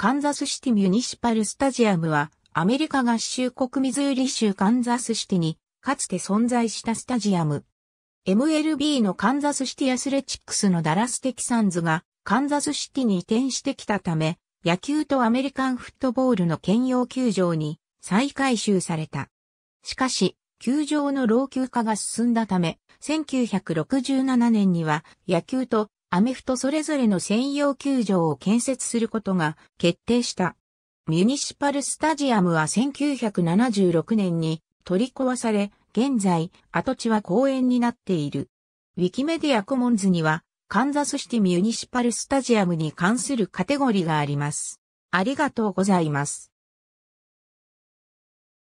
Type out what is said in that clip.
カンザスシティミュニシパルスタジアムは、アメリカ合衆国ミズーリ州カンザスシティに、かつて存在したスタジアム。MLB のカンザスシティアスレチックスのダラステキサンズが、カンザスシティに移転してきたため、野球とアメリカンフットボールの兼用球場に再改修された。しかし、球場の老朽化が進んだため、1967年には野球とアメフトそれぞれの専用球場を建設することが決定した。ミュニシパルスタジアムは1976年に取り壊され、現在、跡地は公園になっている。ウィキメディアコモンズには、カンザスシティミュニシパルスタジアムに関するカテゴリーがあります。ありがとうございます。